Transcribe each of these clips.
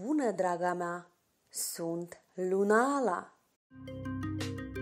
Bună, draga mea! Sunt Lunala!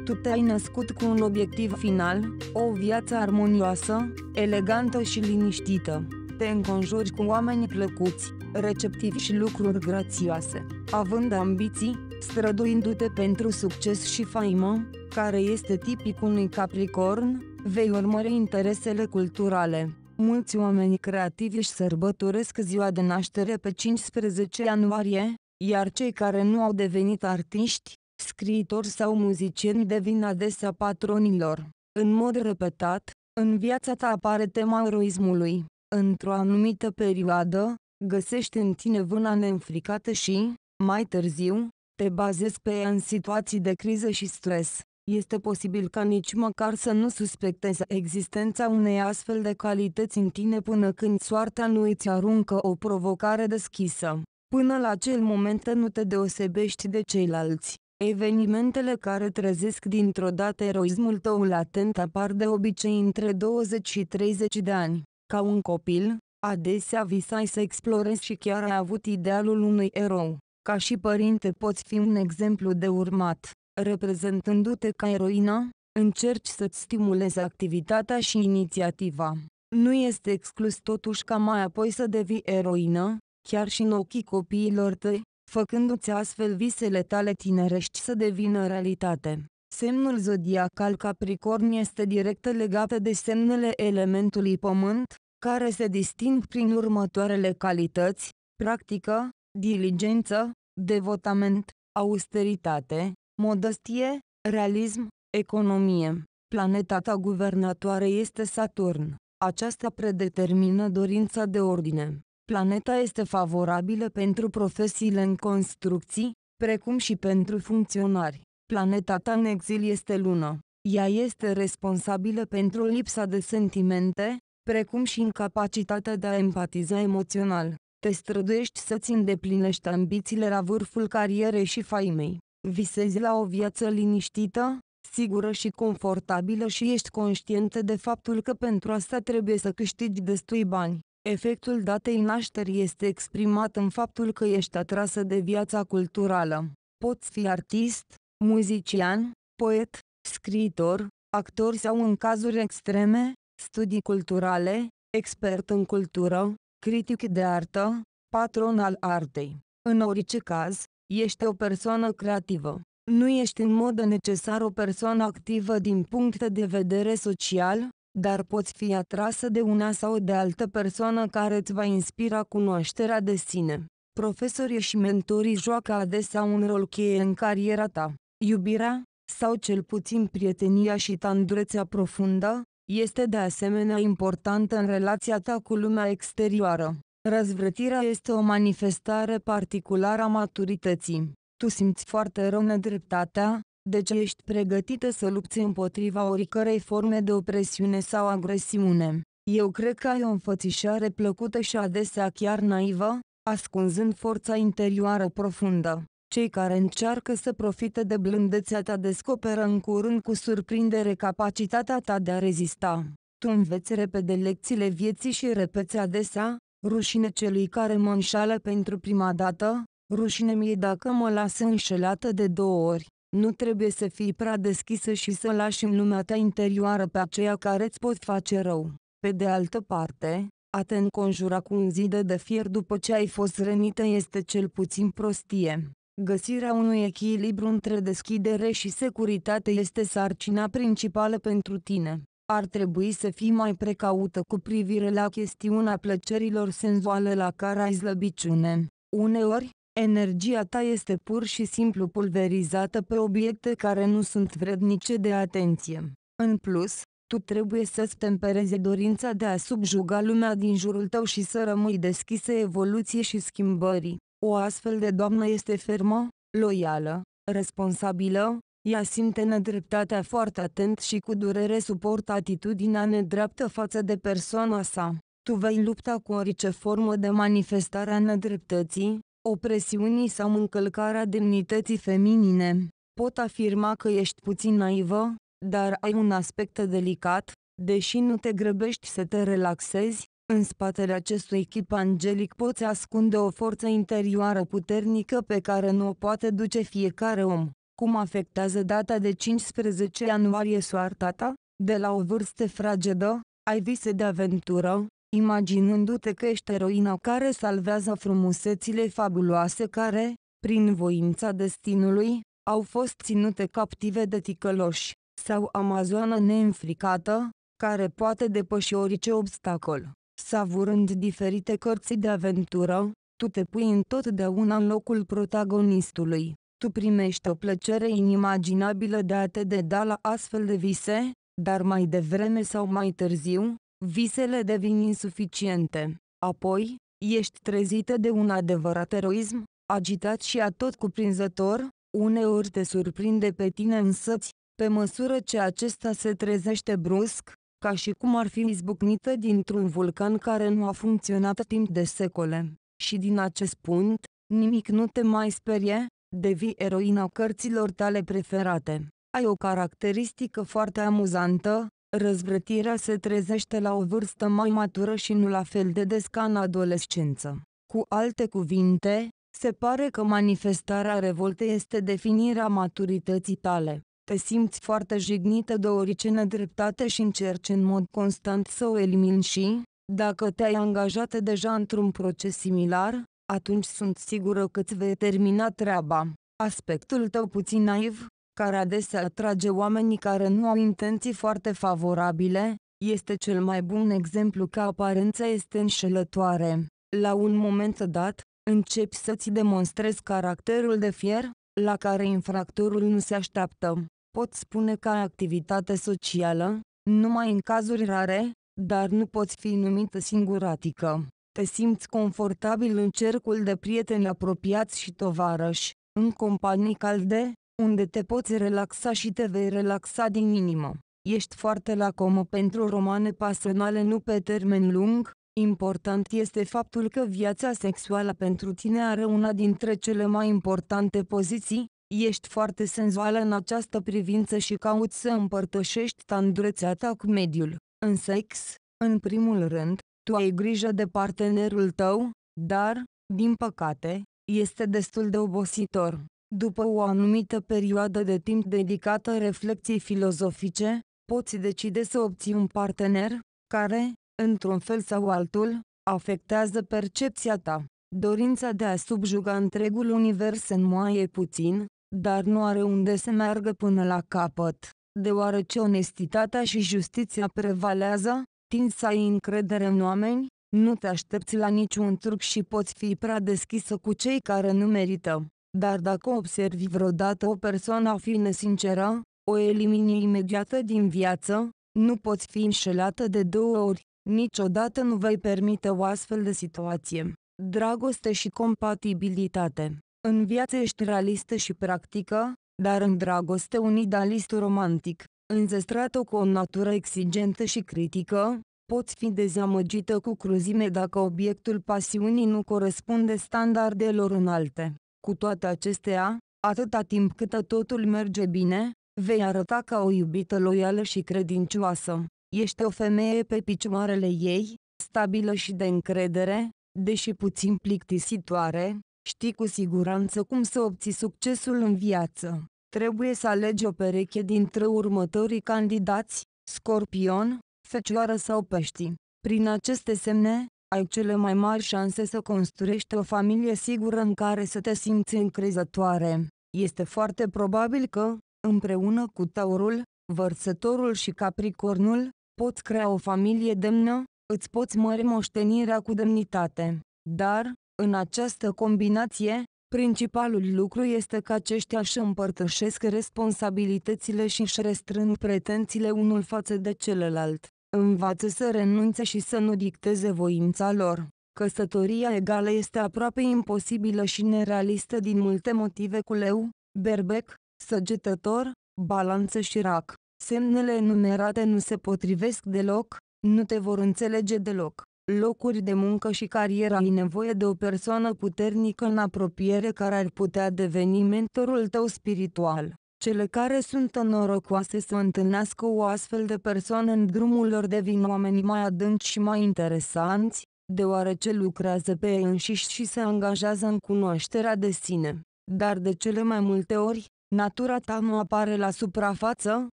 Tu te-ai născut cu un obiectiv final, o viață armonioasă, elegantă și liniștită. Te înconjuri cu oameni plăcuți, receptivi și lucruri grațioase, având ambiții, străduindu-te pentru succes și faimă, care este tipic unui capricorn, vei urmări interesele culturale, mulți oameni creativi își sărbătoresc ziua de naștere pe 15 ianuarie, iar cei care nu au devenit artiști, scriitori sau muzicieni devin adesea patronilor. În mod repetat, în viața ta apare tema eroismului. Într-o anumită perioadă, găsești în tine vâna neînfricată și, mai târziu, te bazezi pe ea în situații de criză și stres este posibil ca nici măcar să nu suspectezi existența unei astfel de calități în tine până când soarta nu îți aruncă o provocare deschisă. Până la acel moment nu te deosebești de ceilalți. Evenimentele care trezesc dintr-o dată eroismul tău latent apar de obicei între 20 și 30 de ani. Ca un copil, adesea visai să explorezi și chiar ai avut idealul unui erou. Ca și părinte poți fi un exemplu de urmat reprezentându-te ca eroina, încerci să-ți stimulezi activitatea și inițiativa. Nu este exclus totuși ca mai apoi să devii eroină, chiar și în ochii copiilor tăi, făcându-ți astfel visele tale tinerești să devină realitate. Semnul zodiacal Capricorn este direct legat de semnele elementului pământ, care se disting prin următoarele calități, practică, diligență, devotament, austeritate, modestie, realism, economie. Planeta ta guvernatoare este Saturn. Aceasta predetermină dorința de ordine. Planeta este favorabilă pentru profesiile în construcții, precum și pentru funcționari. Planeta ta în exil este lună. Ea este responsabilă pentru lipsa de sentimente, precum și incapacitatea de a empatiza emoțional. Te străduiești să-ți îndeplinești ambițiile la vârful carierei și faimei. Visezi la o viață liniștită, sigură și confortabilă și ești conștientă de faptul că pentru asta trebuie să câștigi destui bani. Efectul datei nașterii este exprimat în faptul că ești atrasă de viața culturală. Poți fi artist, muzician, poet, scriitor, actor sau în cazuri extreme, studii culturale, expert în cultură, critic de artă, patron al artei. În orice caz, Ești o persoană creativă. Nu ești în mod necesar o persoană activă din punct de vedere social, dar poți fi atrasă de una sau de altă persoană care îți va inspira cunoașterea de sine. Profesorii și mentorii joacă adesea un rol cheie în cariera ta. Iubirea, sau cel puțin prietenia și tandrețea profundă, este de asemenea importantă în relația ta cu lumea exterioară. Răzvrătirea este o manifestare particulară a maturității. Tu simți foarte rău nedreptatea, deci ești pregătită să lupți împotriva oricărei forme de opresiune sau agresiune. Eu cred că ai o înfățișare plăcută și adesea chiar naivă, ascunzând forța interioară profundă. Cei care încearcă să profite de blândețea ta descoperă în curând cu surprindere capacitatea ta de a rezista. Tu înveți repede lecțiile vieții și repeți adesea, rușine celui care mă înșală pentru prima dată, rușine mie dacă mă las înșelată de două ori. Nu trebuie să fii prea deschisă și să lași în lumea ta interioară pe aceea care îți pot face rău. Pe de altă parte, a te înconjura cu un zid de fier după ce ai fost rănită este cel puțin prostie. Găsirea unui echilibru între deschidere și securitate este sarcina principală pentru tine ar trebui să fii mai precaută cu privire la chestiunea plăcerilor senzuale la care ai slăbiciune. Uneori, energia ta este pur și simplu pulverizată pe obiecte care nu sunt vrednice de atenție. În plus, tu trebuie să-ți temperezi dorința de a subjuga lumea din jurul tău și să rămâi deschisă evoluție și schimbării. O astfel de doamnă este fermă, loială, responsabilă, ea simte nedreptatea foarte atent și cu durere suportă atitudinea nedreaptă față de persoana sa. Tu vei lupta cu orice formă de manifestare a nedreptății, opresiunii sau încălcarea demnității feminine. Pot afirma că ești puțin naivă, dar ai un aspect delicat, deși nu te grăbești să te relaxezi, în spatele acestui echip angelic poți ascunde o forță interioară puternică pe care nu o poate duce fiecare om. Cum afectează data de 15 ianuarie soarta ta? De la o vârstă fragedă, ai vise de aventură, imaginându-te că ești eroina care salvează frumusețile fabuloase care, prin voința destinului, au fost ținute captive de ticăloși, sau amazoană neînfricată, care poate depăși orice obstacol. Savurând diferite cărți de aventură, tu te pui întotdeauna în locul protagonistului tu primești o plăcere inimaginabilă de a te deda la astfel de vise, dar mai devreme sau mai târziu, visele devin insuficiente. Apoi, ești trezită de un adevărat eroism, agitat și atot cuprinzător, uneori te surprinde pe tine însăți, pe măsură ce acesta se trezește brusc, ca și cum ar fi izbucnită dintr-un vulcan care nu a funcționat timp de secole. Și din acest punct, nimic nu te mai sperie, devii eroina cărților tale preferate. Ai o caracteristică foarte amuzantă, răzvrătirea se trezește la o vârstă mai matură și nu la fel de des ca în adolescență. Cu alte cuvinte, se pare că manifestarea revoltei este definirea maturității tale. Te simți foarte jignită de orice dreptate și încerci în mod constant să o elimini și, dacă te-ai angajat deja într-un proces similar, atunci sunt sigură că îți vei termina treaba. Aspectul tău puțin naiv, care adesea atrage oamenii care nu au intenții foarte favorabile, este cel mai bun exemplu că aparența este înșelătoare. La un moment dat, începi să-ți demonstrezi caracterul de fier, la care infractorul nu se așteaptă. Pot spune că ai activitate socială, numai în cazuri rare, dar nu poți fi numită singuratică. Te simți confortabil în cercul de prieteni apropiați și tovarăși, în companii calde, unde te poți relaxa și te vei relaxa din inimă. Ești foarte lacomă pentru romane pasionale nu pe termen lung, important este faptul că viața sexuală pentru tine are una dintre cele mai importante poziții, ești foarte senzuală în această privință și cauți să împărtășești tandrețea ta cu mediul. În sex, în primul rând, tu ai grijă de partenerul tău, dar, din păcate, este destul de obositor. După o anumită perioadă de timp dedicată reflecției filozofice, poți decide să obții un partener, care, într-un fel sau altul, afectează percepția ta. Dorința de a subjuga întregul univers în moaie puțin, dar nu are unde să meargă până la capăt. Deoarece onestitatea și justiția prevalează, tinzi să ai încredere în oameni, nu te aștepți la niciun truc și poți fi prea deschisă cu cei care nu merită. Dar dacă observi vreodată o persoană a fi nesinceră, o elimini imediată din viață, nu poți fi înșelată de două ori, niciodată nu vei permite o astfel de situație. Dragoste și compatibilitate În viață ești realistă și practică, dar în dragoste un idealist romantic înzestrată cu o natură exigentă și critică, poți fi dezamăgită cu cruzime dacă obiectul pasiunii nu corespunde standardelor înalte. Cu toate acestea, atâta timp cât totul merge bine, vei arăta ca o iubită loială și credincioasă. Ești o femeie pe picioarele ei, stabilă și de încredere, deși puțin plictisitoare, știi cu siguranță cum să obții succesul în viață. Trebuie să alegi o pereche dintre următorii candidați, scorpion, fecioară sau pești. Prin aceste semne, ai cele mai mari șanse să construiești o familie sigură în care să te simți încrezătoare. Este foarte probabil că, împreună cu taurul, vărsătorul și capricornul, poți crea o familie demnă, îți poți mări moștenirea cu demnitate. Dar, în această combinație, Principalul lucru este că aceștia își împărtășesc responsabilitățile și își restrâng pretențiile unul față de celălalt. Învață să renunțe și să nu dicteze voința lor. Căsătoria egală este aproape imposibilă și nerealistă din multe motive cu leu, berbec, săgetător, balanță și rac. Semnele enumerate nu se potrivesc deloc, nu te vor înțelege deloc locuri de muncă și cariera ai nevoie de o persoană puternică în apropiere care ar putea deveni mentorul tău spiritual. Cele care sunt norocoase să întâlnească o astfel de persoană în drumul lor devin oameni mai adânci și mai interesanți, deoarece lucrează pe ei înșiși și se angajează în cunoașterea de sine. Dar de cele mai multe ori, natura ta nu apare la suprafață,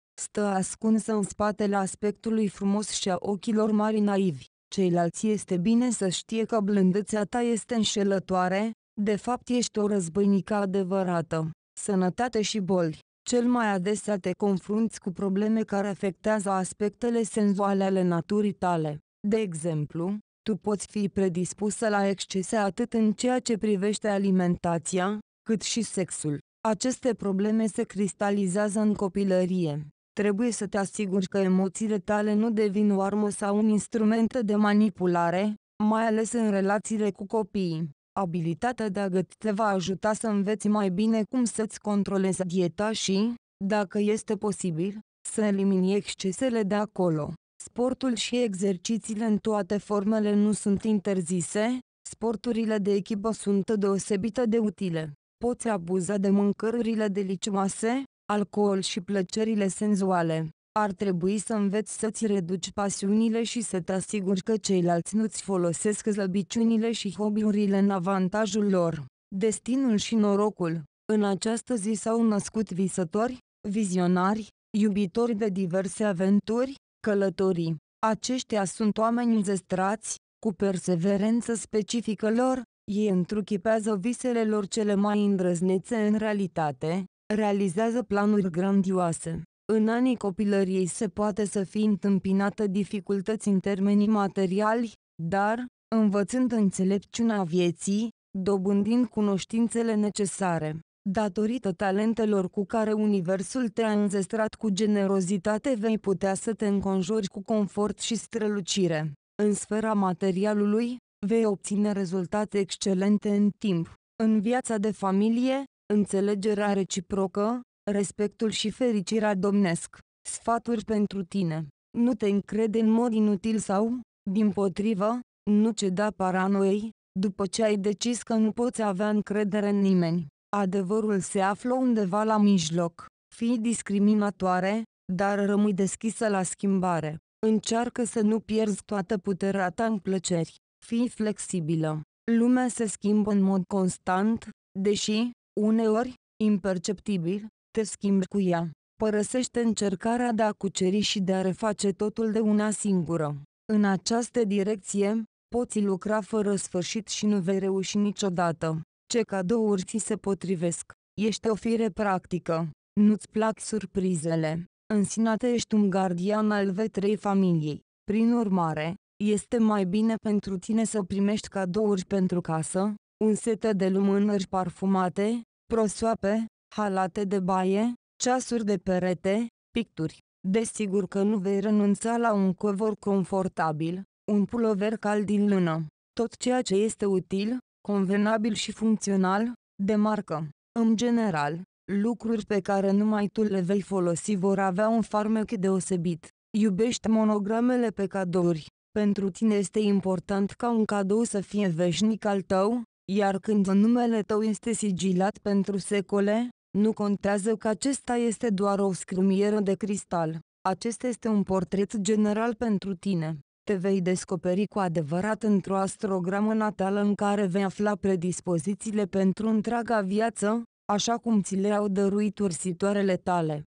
stă ascunsă în spatele aspectului frumos și a ochilor mari naivi. Ceilalți este bine să știe că blândețea ta este înșelătoare, de fapt ești o războinică adevărată. Sănătate și boli cel mai adesea te confrunți cu probleme care afectează aspectele senzuale ale naturii tale. De exemplu, tu poți fi predispusă la excese atât în ceea ce privește alimentația, cât și sexul. Aceste probleme se cristalizează în copilărie. Trebuie să te asiguri că emoțiile tale nu devin o armă sau un instrument de manipulare, mai ales în relațiile cu copiii. Abilitatea de a găti te va ajuta să înveți mai bine cum să-ți controlezi dieta și, dacă este posibil, să elimini excesele de acolo. Sportul și exercițiile în toate formele nu sunt interzise, sporturile de echipă sunt deosebită de utile. Poți abuza de mâncărurile delicioase, alcool și plăcerile senzuale. Ar trebui să înveți să-ți reduci pasiunile și să te asiguri că ceilalți nu-ți folosesc slăbiciunile și hobby-urile în avantajul lor. Destinul și norocul În această zi s-au născut visători, vizionari, iubitori de diverse aventuri, călătorii. Aceștia sunt oameni zestrați, cu perseverență specifică lor, ei întruchipează visele lor cele mai îndrăznețe în realitate, realizează planuri grandioase. În anii copilăriei se poate să fie întâmpinată dificultăți în termenii materiali, dar, învățând înțelepciunea vieții, dobândind cunoștințele necesare, datorită talentelor cu care universul te-a înzestrat cu generozitate vei putea să te înconjori cu confort și strălucire. În sfera materialului, vei obține rezultate excelente în timp, în viața de familie, înțelegerea reciprocă, respectul și fericirea domnesc. Sfaturi pentru tine. Nu te încrede în mod inutil sau, din potrivă, nu ceda paranoiei, după ce ai decis că nu poți avea încredere în nimeni. Adevărul se află undeva la mijloc. Fii discriminatoare, dar rămâi deschisă la schimbare. Încearcă să nu pierzi toată puterea ta în plăceri. Fii flexibilă. Lumea se schimbă în mod constant, deși, uneori, imperceptibil, te schimbi cu ea. Părăsește încercarea de a cuceri și de a reface totul de una singură. În această direcție, poți lucra fără sfârșit și nu vei reuși niciodată. Ce cadouri ți se potrivesc? Ești o fire practică. Nu-ți plac surprizele. În sinate ești un gardian al vetrei familiei. Prin urmare, este mai bine pentru tine să primești cadouri pentru casă, un set de lumânări parfumate, prosoape, halate de baie, ceasuri de perete, picturi. Desigur că nu vei renunța la un covor confortabil, un pulover cald din lână, tot ceea ce este util, convenabil și funcțional, de marcă. În general, lucruri pe care numai tu le vei folosi vor avea un farmec deosebit. Iubești monogramele pe cadouri. Pentru tine este important ca un cadou să fie veșnic al tău, iar când numele tău este sigilat pentru secole, nu contează că acesta este doar o scrumieră de cristal. Acesta este un portret general pentru tine. Te vei descoperi cu adevărat într-o astrogramă natală în care vei afla predispozițiile pentru întreaga viață, așa cum ți le-au dăruit ursitoarele tale.